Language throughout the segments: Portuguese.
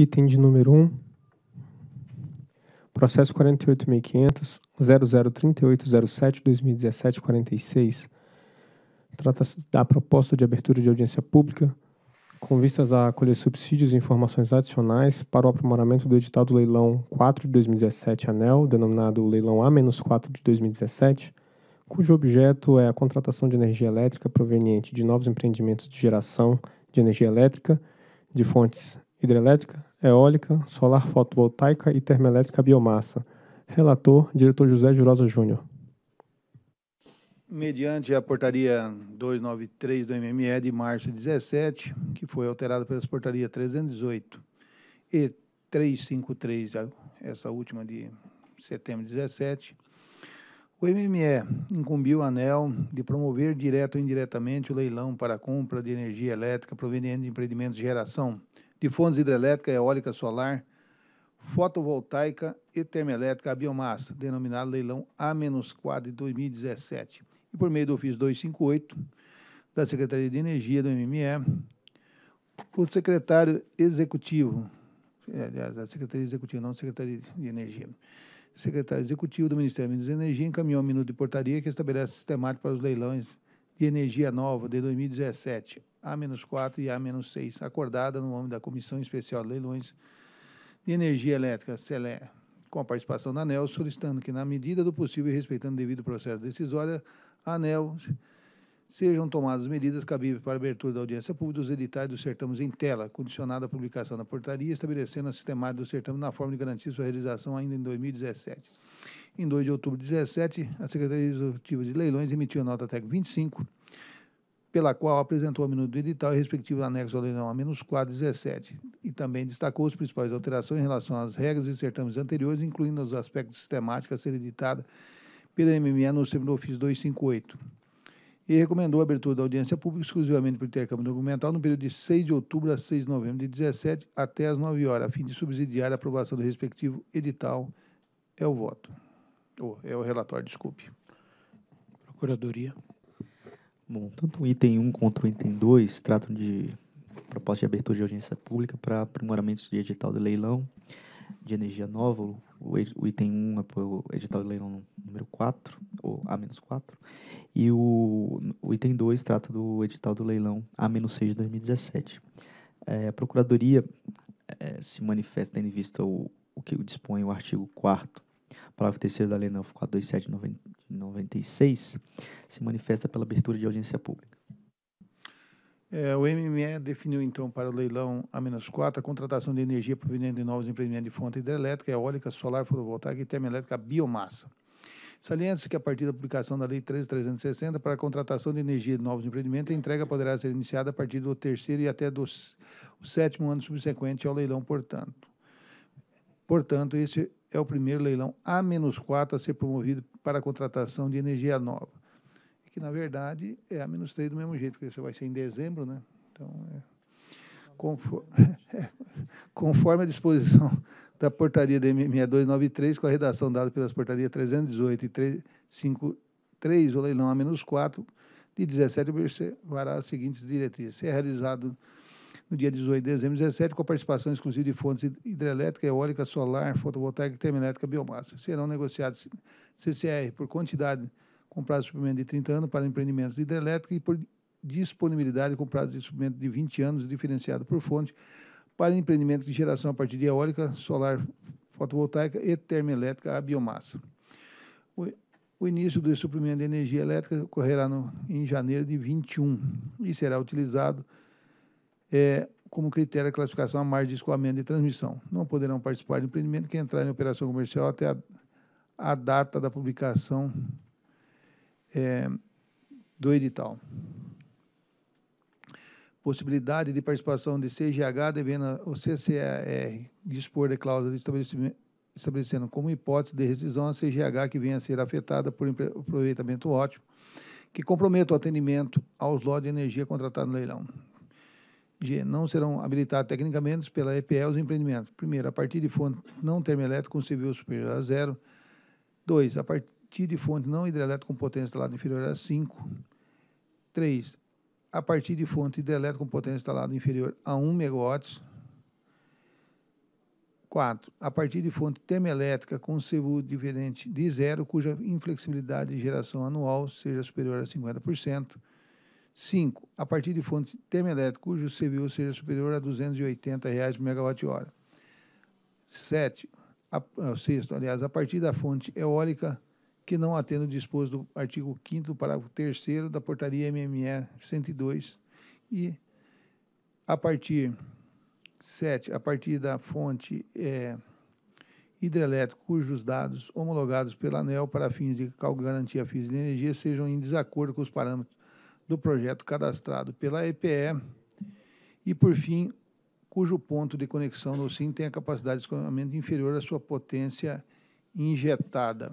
Item de número 1. Processo 48.500.0038.07.2017.46. Trata-se da proposta de abertura de audiência pública com vistas a acolher subsídios e informações adicionais para o aprimoramento do edital do leilão 4 de 2017 ANEL, denominado leilão A-4 de 2017, cujo objeto é a contratação de energia elétrica proveniente de novos empreendimentos de geração de energia elétrica de fontes hidrelétrica, eólica, solar fotovoltaica e termoelétrica biomassa. Relator, diretor José Jurosa Júnior. Mediante a portaria 293 do MME de março de 17, que foi alterada pelas portarias 318 e 353, essa última de setembro de 17, o MME incumbiu a ANEL de promover direto ou indiretamente o leilão para a compra de energia elétrica proveniente de empreendimentos de geração de fontes hidrelétrica, eólica, solar, fotovoltaica e termoelétrica a biomassa, denominado leilão A-4 de 2017. E por meio do ofício 258 da Secretaria de Energia do MME, o secretário executivo, é, aliás, a Secretaria Executiva, não Secretaria de Energia, secretário executivo do Ministério da Energia encaminhou um minuto de portaria que estabelece sistemático para os leilões de energia nova de 2017. A-4 e A-6, acordada no nome da Comissão Especial de Leilões de Energia Elétrica, CELE, com a participação da ANEL, solicitando que, na medida do possível e respeitando o devido processo decisório, a ANEL sejam tomadas medidas cabíveis para abertura da audiência pública dos editais dos certames em tela, condicionada à publicação da portaria, estabelecendo a sistemática do certame na forma de garantir sua realização ainda em 2017. Em 2 de outubro de 2017, a Secretaria Executiva de Leilões emitiu a nota TEC 25, pela qual apresentou a minuta do edital e respectivo anexo ao leilão A-417, e também destacou as principais alterações em relação às regras e certames anteriores, incluindo os aspectos de sistemática a ser editada pela MME no termo do ofício 258. E recomendou a abertura da audiência pública exclusivamente para o intercâmbio documental no período de 6 de outubro a 6 de novembro de 17 até às 9 horas, a fim de subsidiar a aprovação do respectivo edital. É o voto. Oh, é o relatório, desculpe. Procuradoria. Bom, tanto o item 1 quanto o item 2 tratam de proposta de abertura de audiência pública para aprimoramento de edital de leilão de energia nova. O item 1 é para o edital de leilão número 4, ou A-4, e o, o item 2 trata do edital do leilão A-6 de 2017. É, a Procuradoria é, se manifesta tendo visto o, o que dispõe o artigo 4 parágrafo 3 da Lei 947 de 96, se manifesta pela abertura de audiência pública. É, o MME definiu, então, para o leilão A-4 a contratação de energia proveniente de novos empreendimentos de fonte hidrelétrica, eólica, solar, fotovoltaica e termoelétrica biomassa. Salienta-se que a partir da publicação da Lei 13.360 para a contratação de energia de novos empreendimentos, a entrega poderá ser iniciada a partir do terceiro e até do sétimo ano subsequente ao leilão, portanto. Portanto, esse é o primeiro leilão A-4 a ser promovido para a contratação de energia nova. E que, na verdade, é A-3 do mesmo jeito, porque isso vai ser em dezembro, né? Então, é, conforme, é, conforme a disposição da portaria DM 6293, com a redação dada pelas portarias 318 e 353, o leilão A-4, de 17 observará as seguintes diretrizes. Se é realizado no dia 18 de dezembro de 2017, com a participação exclusiva de fontes hidrelétrica, eólica, solar, fotovoltaica, termoelétrica biomassa. Serão negociados CCR por quantidade com prazo de suprimento de 30 anos para empreendimentos de hidrelétrica e por disponibilidade com prazo de suprimento de 20 anos, diferenciado por fonte, para empreendimentos de geração a partir de eólica, solar, fotovoltaica e termoelétrica a biomassa. O, o início do suprimento de energia elétrica ocorrerá no, em janeiro de 21 e será utilizado é, como critério de classificação a margem de escoamento e transmissão. Não poderão participar de empreendimento que entrar em operação comercial até a, a data da publicação é, do edital. Possibilidade de participação de CGH devendo o CCR dispor de cláusula de estabelecimento estabelecendo como hipótese de rescisão a CGH que venha a ser afetada por aproveitamento ótimo, que comprometa o atendimento aos lotes de energia contratados no leilão. Não serão habilitados tecnicamente pela EPE os empreendimentos. Primeiro, a partir de fonte não termoelétrica com CVU superior a zero. Dois, a partir de fonte não hidrelétrica com potência instalada inferior a 5. três, A partir de fonte hidrelétrica com potência instalada inferior a 1 MW. 4. A partir de fonte termoelétrica com CVU diferente de zero, cuja inflexibilidade de geração anual seja superior a 50%. 5. A partir de fonte termoelétrica, cujo CBU seja superior a R$ 280,00 reais por megawatt-hora. 7. A, ah, sexto, aliás, a partir da fonte eólica que não atenda o disposto do artigo 5 parágrafo 3 da portaria MME 102 e a partir 7, a partir da fonte é, hidrelétrica cujos dados homologados pela ANEL para fins de garantia física de energia sejam em desacordo com os parâmetros do projeto cadastrado pela EPE e, por fim, cujo ponto de conexão no SIM tem a capacidade de escoamento inferior à sua potência injetada.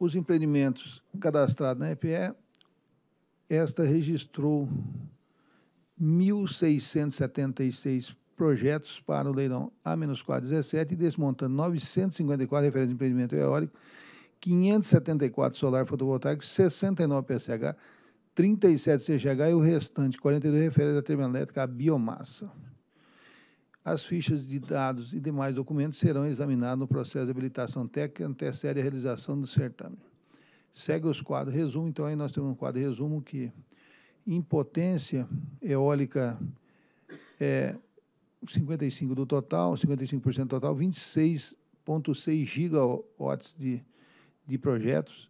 Os empreendimentos cadastrados na EPE, esta registrou 1.676 projetos para o leilão A-417, desmontando 954 referências de empreendimento eólico 574 solar fotovoltaico, 69 PSH, 37 CGH e o restante, 42 referentes à termoelétrica, à biomassa. As fichas de dados e demais documentos serão examinados no processo de habilitação técnica que antecede a realização do certame. Segue os quadros resumo, então aí nós temos um quadro resumo que impotência eólica é 55 do total, 55% do total, 26,6 gigawatts de de projetos,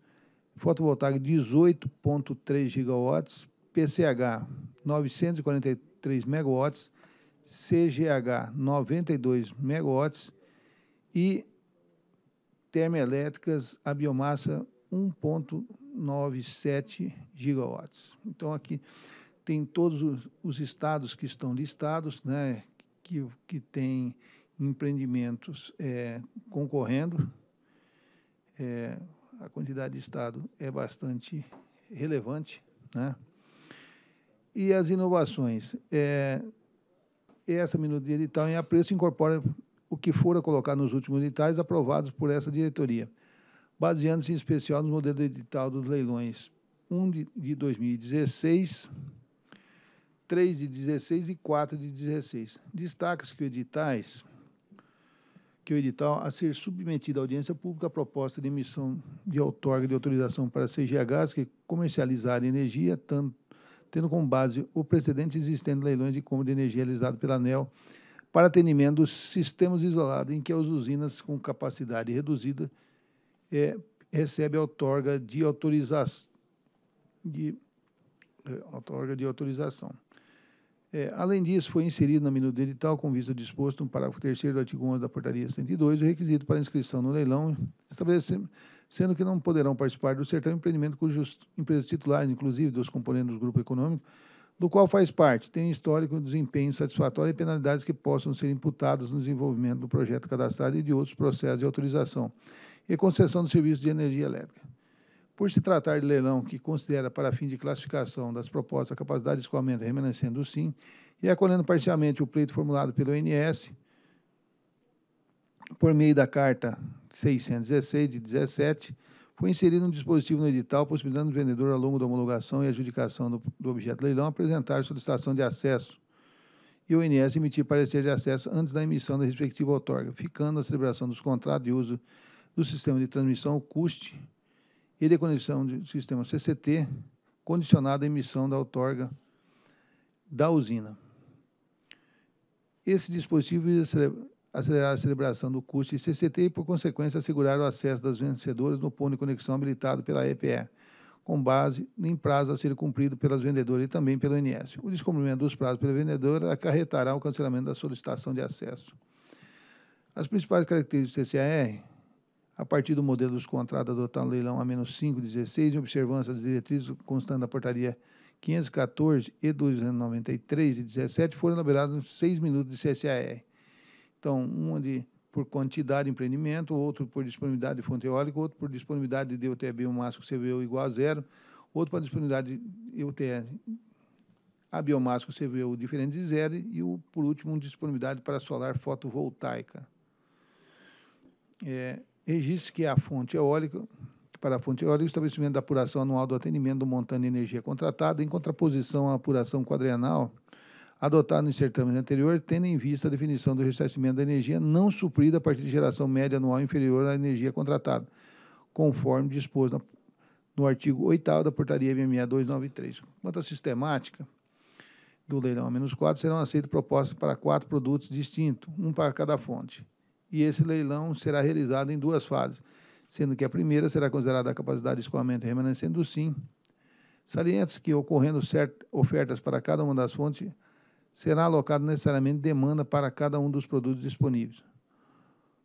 fotovoltaico 18,3 gigawatts, PCH 943 megawatts, CGH 92 megawatts e termoelétricas a biomassa 1,97 gigawatts. Então aqui tem todos os, estados que estão listados, né, que, que tem empreendimentos é, concorrendo é, a quantidade de Estado é bastante relevante. Né? E as inovações? É, essa minuta edital em apreço incorpora o que fora colocado nos últimos editais aprovados por essa diretoria, baseando-se em especial no modelo edital dos leilões 1 de 2016, 3 de 16 e 4 de 16. Destaca-se que os editais que o edital a ser submetido à audiência pública a proposta de emissão de outorga de autorização para CGHs que comercializar energia, tanto, tendo como base o precedente existente leilões de compra de energia realizado pela ANEL para atendimento dos sistemas isolados em que as usinas com capacidade reduzida é, recebem outorga de De, é, outorga de autorização. É, além disso, foi inserido na minuta edital, com vista disposto no parágrafo 3 do artigo 11 da portaria 102, o requisito para inscrição no leilão, sendo que não poderão participar do certame empreendimento cujos empresas titulares, inclusive dos componentes do grupo econômico, do qual faz parte, tem histórico de desempenho satisfatório e penalidades que possam ser imputadas no desenvolvimento do projeto cadastrado e de outros processos de autorização e concessão do serviço de energia elétrica. Por se tratar de leilão que considera para fim de classificação das propostas a capacidade de escoamento remanescendo do SIM e acolhendo parcialmente o pleito formulado pelo INS por meio da Carta 616 de 17, foi inserido um dispositivo no edital possibilitando o vendedor, ao longo da homologação e adjudicação do, do objeto leilão, apresentar solicitação de acesso e o INS emitir parecer de acesso antes da emissão da respectiva outorga, ficando a celebração dos contratos de uso do sistema de transmissão custe e de condição de sistema CCT, condicionado à emissão da outorga da usina. Esse dispositivo acelerar a celebração do custo de CCT e, por consequência, assegurar o acesso das vencedoras no ponto de conexão habilitado pela EPE, com base em prazo a ser cumprido pelas vendedoras e também pelo INS. O descumprimento dos prazos pela vendedora acarretará o cancelamento da solicitação de acesso. As principais características do CCAR a partir do modelo dos contratos adotado no leilão A-516, em observância das diretrizes constando da portaria 514 e 293 e 17, foram elaborados seis minutos de CSAR. Então, um de, por quantidade de empreendimento, outro por disponibilidade de fonte eólica, outro por disponibilidade de DUTB, o um máximo CVU igual a zero, outro para disponibilidade de UTR a biomassa CVU diferente de zero e, o, por último, disponibilidade para solar fotovoltaica. É, Registro que a fonte eólica, para a fonte eólica, o estabelecimento da apuração anual do atendimento do montante de energia contratada, em contraposição à apuração quadrenal adotada nos certames anterior, tendo em vista a definição do ressarcimento da energia não suprida a partir de geração média anual inferior à energia contratada, conforme disposto no artigo 8 da portaria MMA 293. Quanto à sistemática, do leilão a 4 serão aceitas propostas para quatro produtos distintos, um para cada fonte e esse leilão será realizado em duas fases, sendo que a primeira será considerada a capacidade de escoamento remanescente do SIM. Salientes que, ocorrendo ofertas para cada uma das fontes, será alocado necessariamente demanda para cada um dos produtos disponíveis.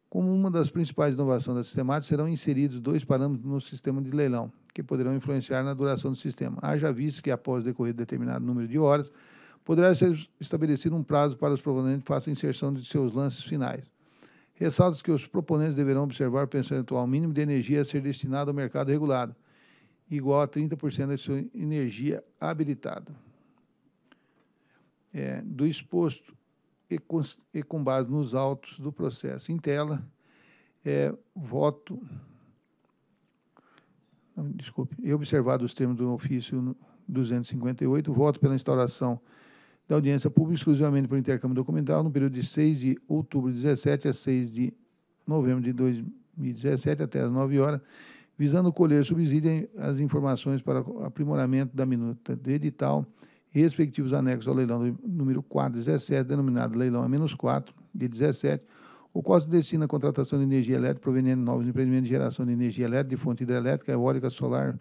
Como uma das principais inovações da sistemática, serão inseridos dois parâmetros no sistema de leilão, que poderão influenciar na duração do sistema. Haja visto que, após decorrer determinado número de horas, poderá ser estabelecido um prazo para os proponentes façam inserção de seus lances finais. Ressalto que os proponentes deverão observar o percentual mínimo de energia a ser destinado ao mercado regulado, igual a 30% da sua energia habilitada. É, do exposto e com, e com, base nos autos do processo em tela, é, voto. Desculpe, e observado os termos do ofício 258, voto pela instauração da audiência pública exclusivamente por intercâmbio documental no período de 6 de outubro de 17 a 6 de novembro de 2017 até às 9 horas, visando colher subsídio as informações para aprimoramento da minuta do edital e respectivos anexos ao leilão número 417, denominado leilão A-4 de 17, o qual se destina à contratação de energia elétrica proveniente de novos empreendimentos de geração de energia elétrica de fonte hidrelétrica, eólica, solar,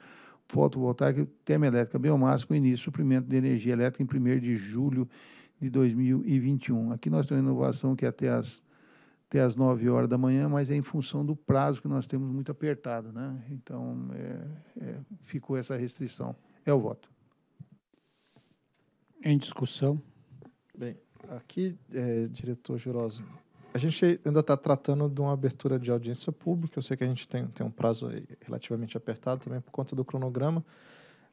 fotovoltaica, termoelétrica, biomassa, com início suprimento de energia elétrica em 1 de julho de 2021. Aqui nós temos inovação que é até as, até as 9 horas da manhã, mas é em função do prazo que nós temos muito apertado. Né? Então, é, é, ficou essa restrição. É o voto. Em discussão. Bem, aqui, é, diretor Jurosa, a gente ainda está tratando de uma abertura de audiência pública. Eu sei que a gente tem, tem um prazo relativamente apertado também por conta do cronograma,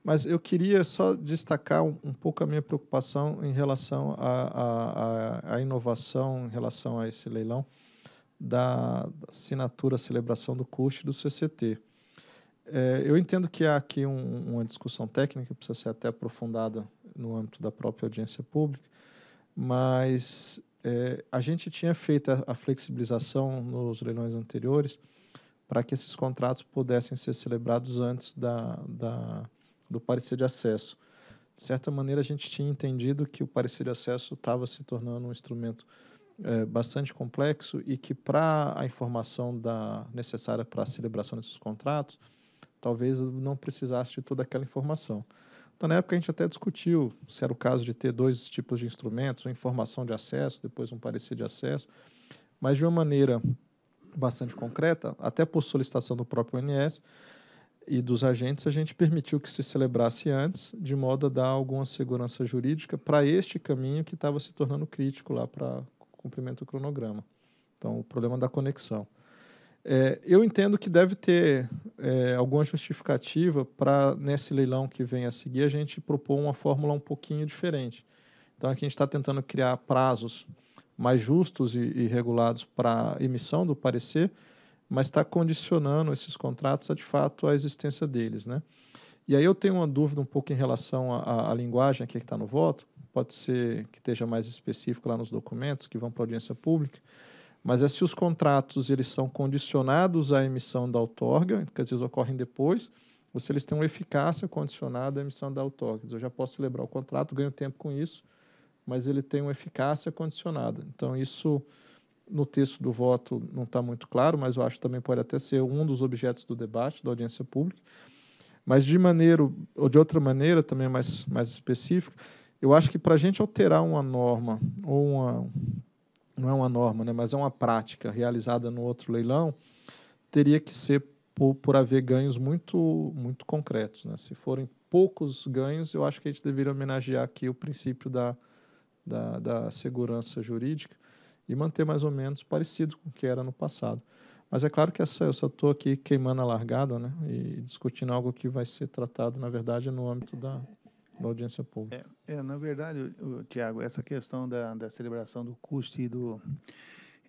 mas eu queria só destacar um, um pouco a minha preocupação em relação à inovação, em relação a esse leilão da, da assinatura, celebração do custo do CCT. É, eu entendo que há aqui um, uma discussão técnica que precisa ser até aprofundada no âmbito da própria audiência pública, mas é, a gente tinha feito a, a flexibilização nos leilões anteriores para que esses contratos pudessem ser celebrados antes da, da, do parecer de acesso. De certa maneira, a gente tinha entendido que o parecer de acesso estava se tornando um instrumento é, bastante complexo e que, para a informação da, necessária para a celebração desses contratos, talvez não precisasse de toda aquela informação. Então, na época, a gente até discutiu se era o caso de ter dois tipos de instrumentos, uma informação de acesso, depois um parecer de acesso, mas de uma maneira bastante concreta, até por solicitação do próprio ONS e dos agentes, a gente permitiu que se celebrasse antes, de modo a dar alguma segurança jurídica para este caminho que estava se tornando crítico lá para cumprimento do cronograma. Então, o problema da conexão. É, eu entendo que deve ter é, alguma justificativa para, nesse leilão que vem a seguir, a gente propor uma fórmula um pouquinho diferente. Então, aqui a gente está tentando criar prazos mais justos e, e regulados para emissão do parecer, mas está condicionando esses contratos, a, de fato, a existência deles. Né? E aí eu tenho uma dúvida um pouco em relação à linguagem aqui que está no voto, pode ser que esteja mais específico lá nos documentos que vão para a audiência pública, mas é se os contratos eles são condicionados à emissão da outorga, que às vezes ocorrem depois, ou se eles têm uma eficácia condicionada à emissão da outorga. Eu já posso celebrar o contrato, ganho tempo com isso, mas ele tem uma eficácia condicionada. Então, isso no texto do voto não está muito claro, mas eu acho que também pode até ser um dos objetos do debate da audiência pública. Mas de maneira, ou de outra maneira, também é mais, mais específica, eu acho que para a gente alterar uma norma ou uma, não é uma norma, né, mas é uma prática realizada no outro leilão, teria que ser por, por haver ganhos muito, muito concretos. Né? Se forem poucos ganhos, eu acho que a gente deveria homenagear aqui o princípio da, da, da segurança jurídica e manter mais ou menos parecido com o que era no passado. Mas é claro que essa, eu só estou aqui queimando a largada né? e discutindo algo que vai ser tratado, na verdade, no âmbito da na audiência pública. É, é na verdade, Tiago, essa questão da, da celebração do custo e do,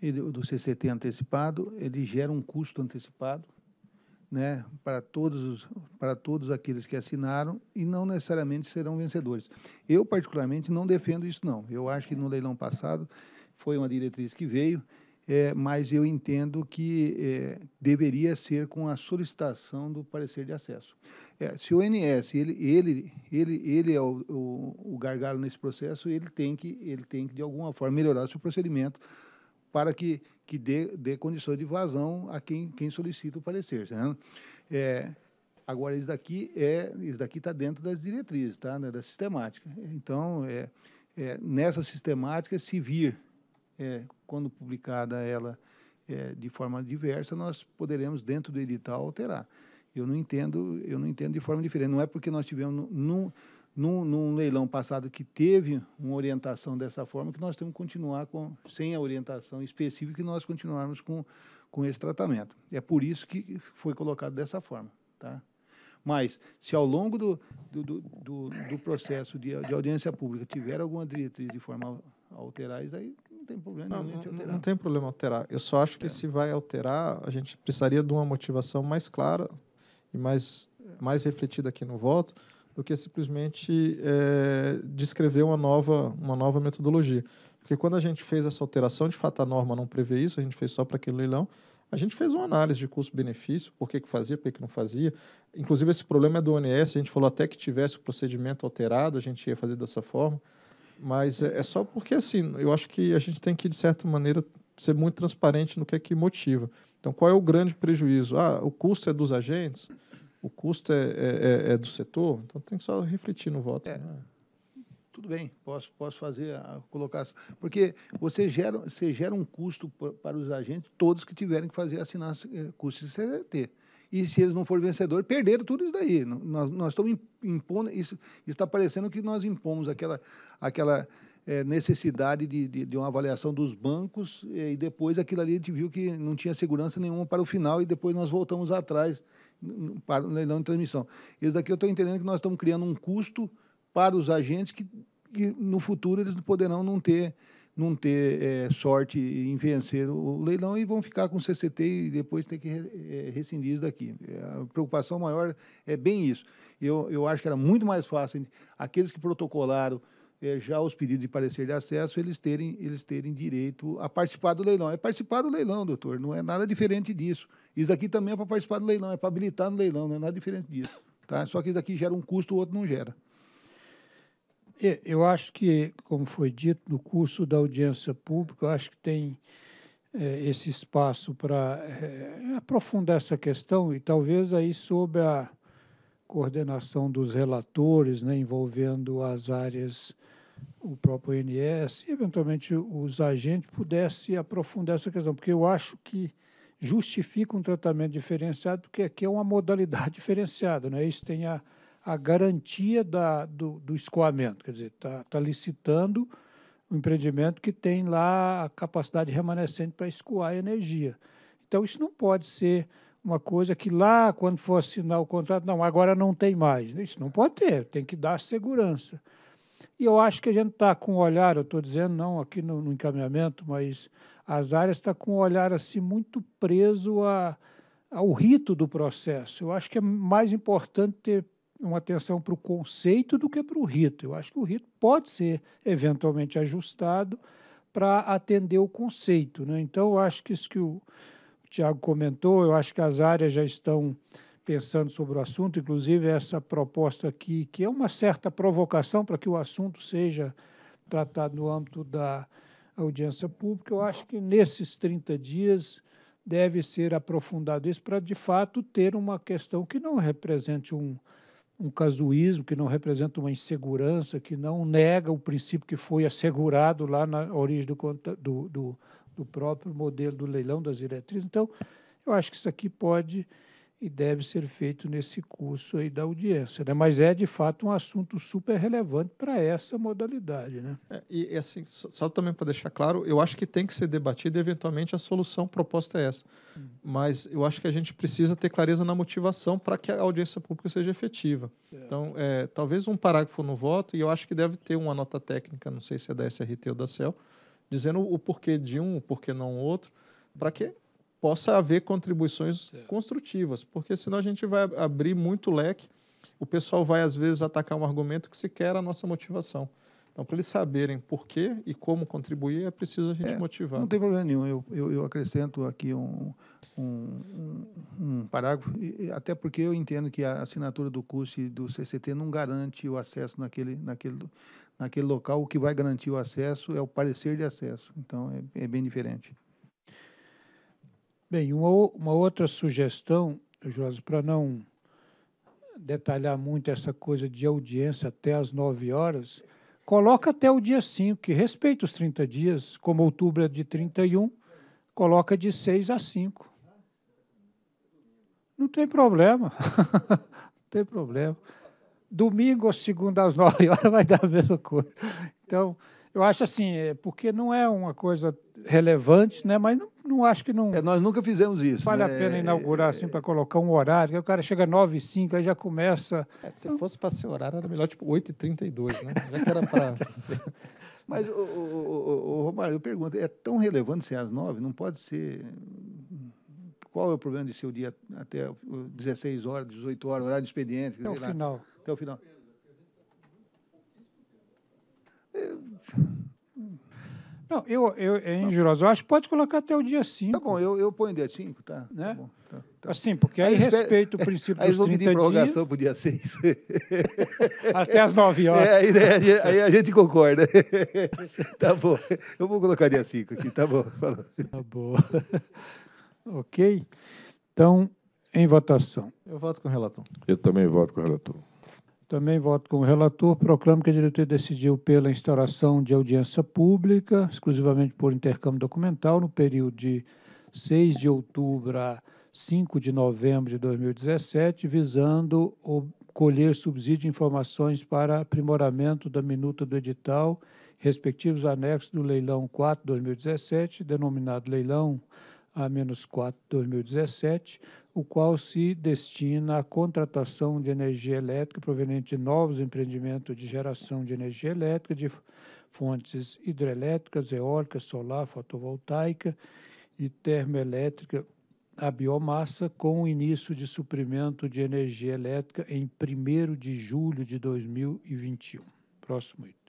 e do, do CCT antecipado, ele gera um custo antecipado né, para, todos os, para todos aqueles que assinaram e não necessariamente serão vencedores. Eu, particularmente, não defendo isso, não. Eu acho que no leilão passado foi uma diretriz que veio é, mas eu entendo que é, deveria ser com a solicitação do parecer de acesso. É, se o NS ele ele ele ele é o, o, o, gargalo nesse processo, ele tem que ele tem que de alguma forma melhorar seu procedimento para que que dê, dê condição de vazão a quem quem solicita o parecer. Né? É, agora isso daqui é isso daqui está dentro das diretrizes, tá? Né? Da sistemática. Então é, é nessa sistemática se vir é, quando publicada ela é, de forma diversa, nós poderemos, dentro do edital, alterar. Eu não entendo, eu não entendo de forma diferente. Não é porque nós tivemos num, num, num leilão passado que teve uma orientação dessa forma que nós temos que continuar com, sem a orientação específica e nós continuarmos com, com esse tratamento. É por isso que foi colocado dessa forma. Tá? Mas, se ao longo do, do, do, do processo de, de, audiência pública tiver alguma diretriz de forma a alterar, isso aí tem problema não, nenhum alterar. Não tem problema alterar. Eu só acho que é. se vai alterar, a gente precisaria de uma motivação mais clara e mais, é. mais refletida aqui no voto do que simplesmente é, descrever uma nova, uma nova metodologia. Porque quando a gente fez essa alteração, de fato a norma não prevê isso, a gente fez só para aquele leilão, a gente fez uma análise de custo-benefício, por que, que fazia, por que, que não fazia. Inclusive, esse problema é do ONS, a gente falou até que tivesse o procedimento alterado, a gente ia fazer dessa forma. Mas é, é só porque, assim, eu acho que a gente tem que, de certa maneira, ser muito transparente no que é que motiva. Então, qual é o grande prejuízo? Ah, o custo é dos agentes? O custo é, é, é, é do setor? Então, tem que só refletir no voto. É. Né? Tudo bem, posso, posso fazer a colocação. Porque você gera, você gera um custo para os agentes, todos que tiverem que fazer assinar eh, custo de CZT e se eles não forem vencedores, perderam tudo isso daí. Nós, nós estamos impondo, isso está parecendo que nós impomos aquela, aquela é, necessidade de, de, de, uma avaliação dos bancos é, e depois aquilo ali a gente viu que não tinha segurança nenhuma para o final e depois nós voltamos atrás para o leilão de transmissão. Isso daqui eu estou entendendo que nós estamos criando um custo para os agentes que, que no futuro eles poderão não ter não ter é, sorte em vencer o leilão e vão ficar com o CCT e depois ter que é, rescindir isso daqui. A preocupação maior é bem isso. Eu, eu acho que era muito mais fácil aqueles que protocolaram é, já os pedidos de parecer de acesso, eles terem, eles terem direito a participar do leilão. É participar do leilão, doutor, não é nada diferente disso. Isso daqui também é para participar do leilão, é para habilitar no leilão, não é nada diferente disso. Tá? Só que isso daqui gera um custo, o outro não gera. É, eu acho que, como foi dito, no curso da audiência pública, eu acho que tem é, esse espaço para é, aprofundar essa questão e talvez aí sob a coordenação dos relatores, né, envolvendo as áreas, o próprio INS, e eventualmente os agentes pudesse aprofundar essa questão, porque eu acho que justifica um tratamento diferenciado, porque aqui é uma modalidade diferenciada, né? Isso tem a a garantia da, do, do escoamento. Quer dizer, está tá licitando um empreendimento que tem lá a capacidade remanescente para escoar a energia. Então, isso não pode ser uma coisa que lá, quando for assinar o contrato, não, agora não tem mais. Né? Isso não pode ter, tem que dar segurança. E eu acho que a gente está com um olhar, eu estou dizendo não aqui no, no, encaminhamento, mas as áreas tá com um olhar assim muito preso a, ao rito do processo. Eu acho que é mais importante ter uma atenção para o conceito do que para o rito. Eu acho que o rito pode ser eventualmente ajustado para atender o conceito. Né? Então, eu acho que isso que o Tiago comentou, eu acho que as áreas já estão pensando sobre o assunto, inclusive essa proposta aqui, que é uma certa provocação para que o assunto seja tratado no âmbito da audiência pública. Eu acho que nesses 30 dias deve ser aprofundado isso para, de fato, ter uma questão que não represente um um casuísmo, que não representa uma insegurança, que não nega o princípio que foi assegurado lá na origem do, do, do, do próprio modelo do leilão das diretrizes. Então, eu acho que isso aqui pode e deve ser feito nesse curso aí da audiência. Né? Mas é, de fato, um assunto super relevante para essa modalidade. Né? É, e, assim, só, só também para deixar claro, eu acho que tem que ser debatido eventualmente, a solução proposta é essa. Hum. Mas eu acho que a gente precisa ter clareza na motivação para que a audiência pública seja efetiva. É. Então, é, talvez um parágrafo no voto, e eu acho que deve ter uma nota técnica, não sei se é da SRT ou da CEL, dizendo o porquê de um, o porquê não outro, para que possa haver contribuições certo. construtivas, porque senão a gente vai abrir muito leque. O pessoal vai, às vezes, atacar um argumento que sequer a nossa motivação. Então, para eles saberem por quê e como contribuir, é preciso a gente é, motivar. Não tem problema nenhum. Eu, eu, eu acrescento aqui um, um, um, parágrafo, até porque eu entendo que a assinatura do curso e do CCT não garante o acesso naquele, naquele, naquele local. O que vai garantir o acesso é o parecer de acesso. Então, é, é bem diferente. Bem, uma, outra sugestão, Josi, para não detalhar muito essa coisa de audiência até às 9 horas, coloca até o dia 5, que respeita os 30 dias, como outubro é de 31, coloca de 6 a 5. Não tem problema. não tem problema. Domingo ou segunda às 9 horas vai dar a mesma coisa. Então, eu acho assim, é porque não é uma coisa relevante, né? Mas não, não acho que não. É, nós nunca fizemos isso. Vale né? a pena inaugurar assim para colocar um horário, que o cara chega 9 e 05 aí já começa. É, se fosse para ser horário, era melhor tipo 8 e 32 né? Já que era para. Tá mas, o, o, o, Romário, eu pergunto, é tão relevante ser às 9? Não pode ser. Qual é o problema de ser o dia até 16 horas, 18 horas, horário de expediente? Até o lá, final. Até o final. Não, eu, eu é injurioso. Tá. Eu acho que pode colocar até o dia 5. Tá bom, eu, eu ponho dia 5, tá? Né? Tá bom, tá, tá. Assim, porque aí, aí respeita o princípio aí dos 30 dias. Aí vão pedir prorrogação para o dia 6. até as 9 horas. É, aí, né, aí, a gente concorda. tá bom. Eu vou colocar dia 5 aqui, tá bom. Falou. Tá bom. ok. Então, em votação. Eu voto com o relator. Eu também voto com o relator. Também voto com o relator. Proclamo que a diretoria decidiu pela instauração de audiência pública, exclusivamente por intercâmbio documental, no período de 6 de outubro a 5 de novembro de 2017, visando colher subsídio de informações para aprimoramento da minuta do edital, respectivos anexos do leilão 4 2017, denominado leilão A-4 2017, o qual se destina à contratação de energia elétrica proveniente de novos empreendimentos de geração de energia elétrica, de fontes hidrelétricas, eólica, solar, fotovoltaica e termoelétrica a biomassa, com o início de suprimento de energia elétrica em 1 de julho de 2021. Próximo item.